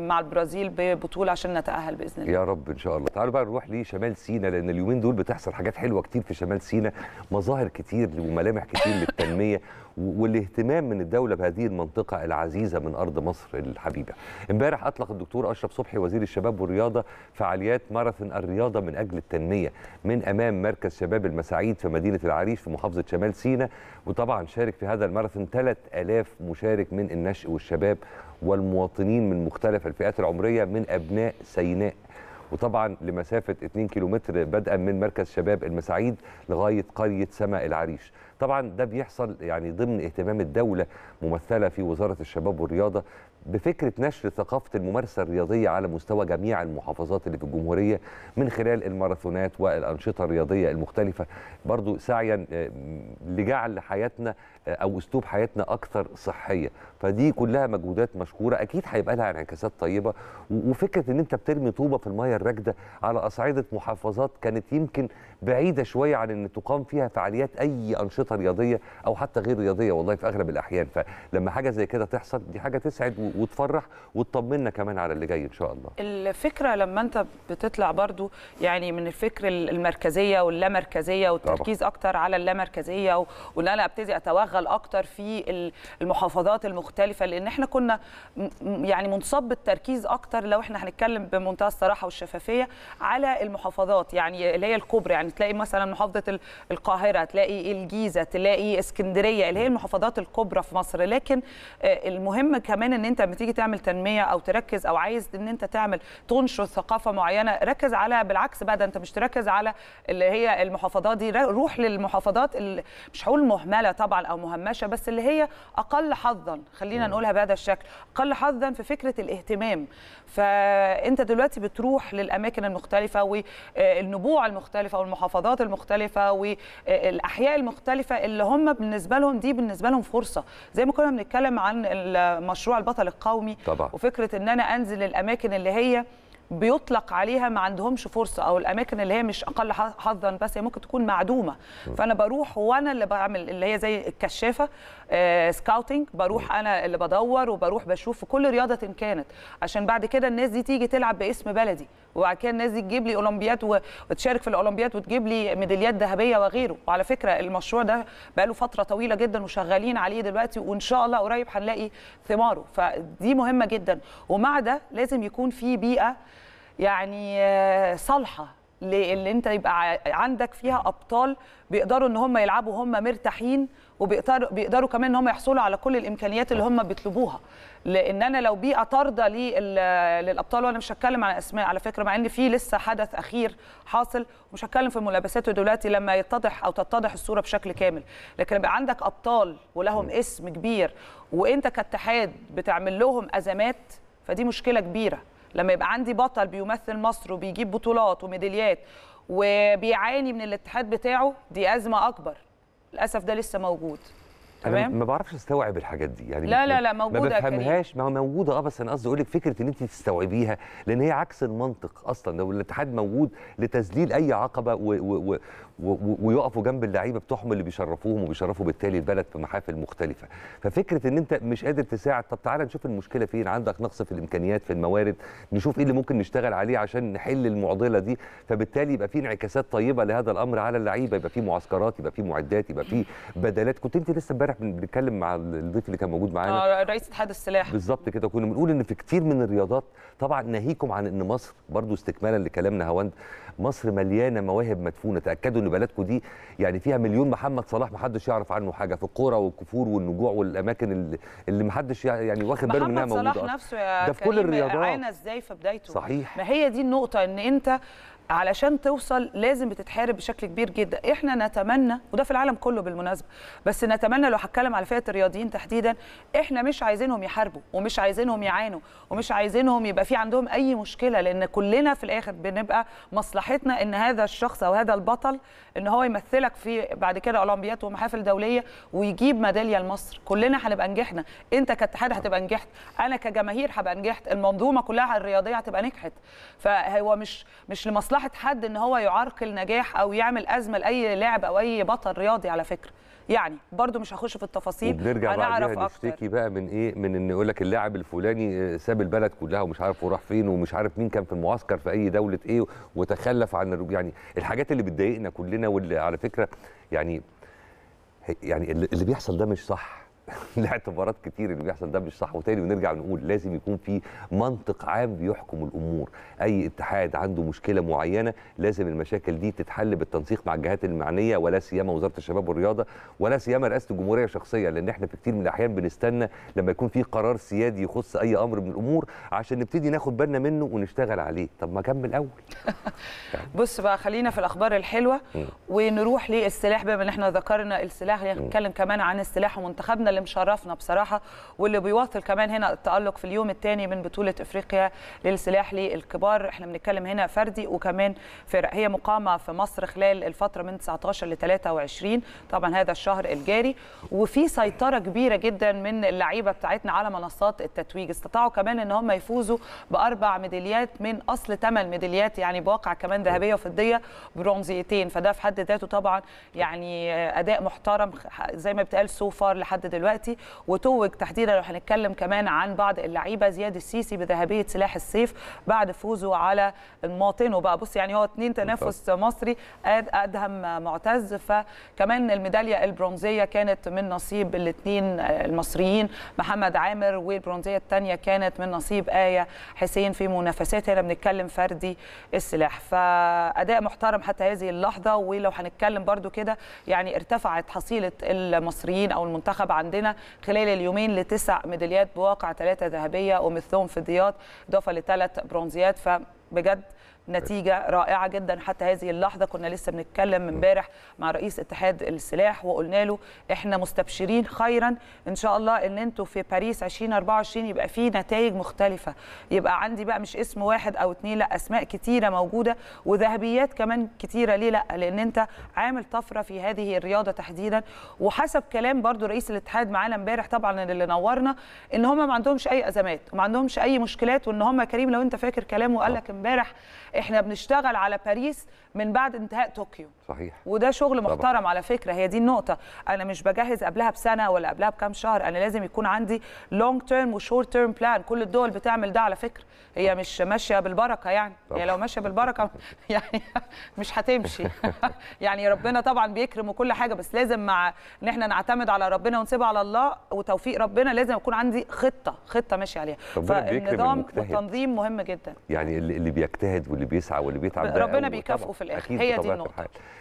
مع البرازيل ببطوله عشان نتاهل باذن الله يا رب ان شاء الله تعالوا بقى نروح لشمال سينا لان اليومين دول بتحصل حاجات حلوه كتير في شمال سينا مظاهر كتير وملامح كتير للتنميه والاهتمام من الدوله بهذه المنطقه العزيزه من ارض مصر الحبيبه. امبارح اطلق الدكتور اشرف صبحي وزير الشباب والرياضه فعاليات ماراثون الرياضه من اجل التنميه من امام مركز شباب المساعيد في مدينه العريش في محافظه شمال سيناء وطبعا شارك في هذا الماراثون 3000 مشارك من النشء والشباب والمواطنين من مختلف الفئات العمريه من ابناء سيناء وطبعا لمسافه 2 كيلومتر بدءا من مركز شباب المساعيد لغايه قريه سماء العريش طبعا ده بيحصل يعني ضمن اهتمام الدوله ممثله في وزاره الشباب والرياضه بفكره نشر ثقافه الممارسه الرياضيه على مستوى جميع المحافظات اللي في الجمهوريه من خلال الماراثونات والانشطه الرياضيه المختلفه برضو سعيا آه، لجعل حياتنا آه، او اسلوب حياتنا اكثر صحيه فدي كلها مجهودات مشكوره اكيد هيبقى لها انعكاسات طيبه وفكره ان انت بترمي طوبه في الميه الراكده على اصعده محافظات كانت يمكن بعيده شويه عن ان تقام فيها فعاليات اي انشطه رياضيه او حتى غير رياضيه والله في اغلب الاحيان فلما حاجه زي كده تحصل دي حاجه تسعد وتفرح وتطمنا كمان على اللي جاي ان شاء الله الفكره لما انت بتطلع برضو يعني من الفكر المركزيه واللامركزيه والتركيز طبعا. اكتر على اللامركزيه وان انا ابتدي اتوغل نشتغل اكتر في المحافظات المختلفه لان احنا كنا يعني منصب التركيز اكتر لو احنا هنتكلم بمنتهى الصراحه والشفافيه على المحافظات يعني اللي هي الكبرى يعني تلاقي مثلا محافظه القاهره تلاقي الجيزه تلاقي اسكندريه اللي هي المحافظات الكبرى في مصر لكن آه، المهم كمان ان انت لما تيجي تعمل تنميه او تركز او عايز ان انت تعمل تنشر ثقافه معينه ركز على بالعكس بقى ده انت مش تركز على اللي هي المحافظات دي روح للمحافظات اللي مش هقول مهمله طبعا او مهمشه بس اللي هي اقل حظا خلينا نقولها بهذا الشكل اقل حظا في فكره الاهتمام فانت دلوقتي بتروح للاماكن المختلفه والنبوع المختلفه والمحافظات المختلفه والاحياء المختلفه اللي هم بالنسبه لهم دي بالنسبه لهم فرصه زي ما كنا بنتكلم عن مشروع البطل القومي طبعا. وفكره ان انا انزل الاماكن اللي هي بيطلق عليها ما عندهمش فرصه او الاماكن اللي هي مش اقل حظا بس هي ممكن تكون معدومه فانا بروح وانا اللي بعمل اللي هي زي الكشافه سكاوتنج آه، بروح انا اللي بدور وبروح بشوف في كل رياضه إن كانت عشان بعد كده الناس دي تيجي تلعب باسم بلدي وبعد كده الناس دي تجيب لي اولمبيات وتشارك في الاولمبيات وتجيب لي ميداليات ذهبيه وغيره وعلى فكره المشروع ده بقاله فتره طويله جدا وشغالين عليه دلوقتي وان شاء الله قريب هنلاقي ثماره فدي مهمه جدا ومع ده لازم يكون في بيئه يعني آه، صالحه لان انت يبقى عندك فيها ابطال بيقدروا ان هم يلعبوا هم مرتاحين وبيقدروا بيقدروا كمان ان هم يحصلوا على كل الامكانيات اللي هم بيطلبوها لان انا لو بيئه طارده للابطال وانا مش هتكلم عن اسماء على فكره مع ان في لسه حدث اخير حاصل ومش هتكلم في ملابساته دلوقتي لما يتضح او تتضح الصوره بشكل كامل لكن يبقى عندك ابطال ولهم اسم كبير وانت كاتحاد بتعمل لهم ازمات فدي مشكله كبيره لما يبقى عندي بطل بيمثل مصر وبيجيب بطولات وميداليات وبيعاني من الاتحاد بتاعه دي ازمه اكبر للاسف ده لسه موجود تمام ما بعرفش استوعب الحاجات دي يعني لا لا لا موجوده ما بفهمهاش ما هو موجوده اه بس انا قصدي اقول لك فكره ان انت تستوعبيها لان هي عكس المنطق اصلا لو الاتحاد موجود لتذليل اي عقبه و و و ويقفوا جنب اللعيبه بتوعهم اللي بيشرفوهم وبيشرفوا بالتالي البلد في محافل مختلفه ففكره ان انت مش قادر تساعد طب تعالى نشوف المشكله فين عندك نقص في الامكانيات في الموارد نشوف ايه اللي ممكن نشتغل عليه عشان نحل المعضله دي فبالتالي يبقى في انعكاسات طيبه لهذا الامر على اللعيبه يبقى في معسكرات يبقى في معدات يبقى في بدلات كنت انت لسه امبارح بنتكلم مع الضيف اللي كان موجود معانا اه رئيس اتحاد السلاح بالظبط كده كنا بنقول ان في كتير من الرياضات طبعا ناهيكم عن ان مصر برضو استكمالا لكلامنا هوند مصر مليانه مواهب مدفونه تاكدوا ان بلدكم دي يعني فيها مليون محمد صلاح ما حدش يعرف عنه حاجه في الكوره والكفور والنجوع والاماكن اللي ما حدش يعني واخد باله منها موجوده محمد صلاح نفسه يا ده في كل الرياضات عانى ازاي في بدايته صحيح ما هي دي النقطه ان انت علشان توصل لازم بتتحارب بشكل كبير جدا احنا نتمنى وده في العالم كله بالمناسبه بس نتمنى لو هتكلم على فئه الرياضيين تحديدا احنا مش عايزينهم يحاربوا ومش عايزينهم يعانوا ومش عايزينهم يبقى في عندهم اي مشكله لان كلنا في الاخر بنبقى مصلحتنا ان هذا الشخص او هذا البطل ان هو يمثلك في بعد كده اولمبيات ومحافل دوليه ويجيب ميداليه لمصر كلنا هنبقى نجحنا انت كاتحاد هتبقى نجحت انا كجماهير هبقى نجحت المنظومه كلها الرياضيه هتبقى نجحت فهو مش مش لمصلحه مصلحه حد ان هو يعرقل نجاح او يعمل ازمه لاي لاعب او اي بطل رياضي على فكره يعني برضو مش هخش في التفاصيل وبنرجع بعدها نشتكي بقى من ايه من ان يقول لك اللاعب الفلاني آه، ساب البلد كلها ومش عارف وراح فين ومش عارف مين كان في المعسكر في اي دوله ايه وتخلف عن يعني الحاجات اللي بتضايقنا كلنا واللي على فكره يعني يعني اللي بيحصل ده مش صح لاعتبارات كتير اللي بيحصل ده مش صح وتاني ونرجع نقول لازم يكون في منطق عام بيحكم الامور اي اتحاد عنده مشكله معينه لازم المشاكل دي تتحل بالتنسيق مع الجهات المعنيه ولا سيما وزاره الشباب والرياضه ولا سيما رئاسه الجمهوريه شخصيا لان احنا في كتير من الاحيان بنستنى لما يكون في قرار سيادي يخص اي امر من الامور عشان نبتدي ناخد بالنا منه ونشتغل عليه طب ما كمل اول بص بقى خلينا في الاخبار الحلوه ونروح للسلاح بما ان احنا ذكرنا السلاح نتكلم كمان عن السلاح ومنتخبنا اللي مش شرفنا بصراحه واللي بيواصل كمان هنا التالق في اليوم الثاني من بطوله افريقيا للسلاح للكبار احنا بنتكلم هنا فردي وكمان فرق هي مقامه في مصر خلال الفتره من 19 ل 23 طبعا هذا الشهر الجاري وفي سيطره كبيره جدا من اللعيبه بتاعتنا على منصات التتويج استطاعوا كمان ان هم يفوزوا باربع ميداليات من اصل ثمان ميداليات يعني بواقع كمان ذهبيه وفضيه برونزيتين فده في حد ذاته طبعا يعني اداء محترم زي ما بتقال سو فار لحد دلوقتي دلوقتي وتوج تحديدا لو هنتكلم كمان عن بعض اللعيبه زياد السيسي بذهبيه سلاح السيف بعد فوزه على مواطنه بقى بص يعني هو اثنين تنافس مصري ادهم معتز فكمان الميداليه البرونزيه كانت من نصيب الاثنين المصريين محمد عامر والبرونزيه الثانيه كانت من نصيب ايه حسين في منافسات هنا بنتكلم فردي السلاح فاداء محترم حتى هذه اللحظه ولو هنتكلم برده كده يعني ارتفعت حصيله المصريين او المنتخب عندنا خلال اليومين لتسع ميداليات بواقع ثلاثه ذهبيه ومثلهم فضيات اضافه لثلاث برونزيات فبجد نتيجه رائعه جدا حتى هذه اللحظه كنا لسه بنتكلم امبارح مع رئيس اتحاد السلاح وقلنا له احنا مستبشرين خيرا ان شاء الله ان انتوا في باريس 2024 يبقى في نتائج مختلفه يبقى عندي بقى مش اسم واحد او اثنين لا اسماء كتيره موجوده وذهبيات كمان كتيره ليه لا لان انت عامل طفره في هذه الرياضه تحديدا وحسب كلام برضو رئيس الاتحاد معانا امبارح طبعا اللي نورنا ان هم ما عندهمش اي ازمات وما عندهمش اي مشكلات وان هم كريم لو انت فاكر كلامه قال آه. لك امبارح احنا بنشتغل على باريس من بعد انتهاء طوكيو صحيح وده شغل محترم على فكره هي دي النقطه انا مش بجهز قبلها بسنه ولا قبلها بكام شهر انا لازم يكون عندي لونج تيرم وشورت تيرم بلان كل الدول بتعمل ده على فكره هي مش ماشيه بالبركه يعني طبعا. هي لو ماشيه بالبركه يعني مش هتمشي يعني ربنا طبعا بيكرم وكل حاجه بس لازم مع ان احنا نعتمد على ربنا ونسيبها على الله وتوفيق ربنا لازم يكون عندي خطه خطه ماشي عليها فالنظام والتنظيم مهم جدا يعني اللي بيجتهد واللي بيسعى واللي بيتعب ربنا بيكافئه في الاخر هي دي النقطه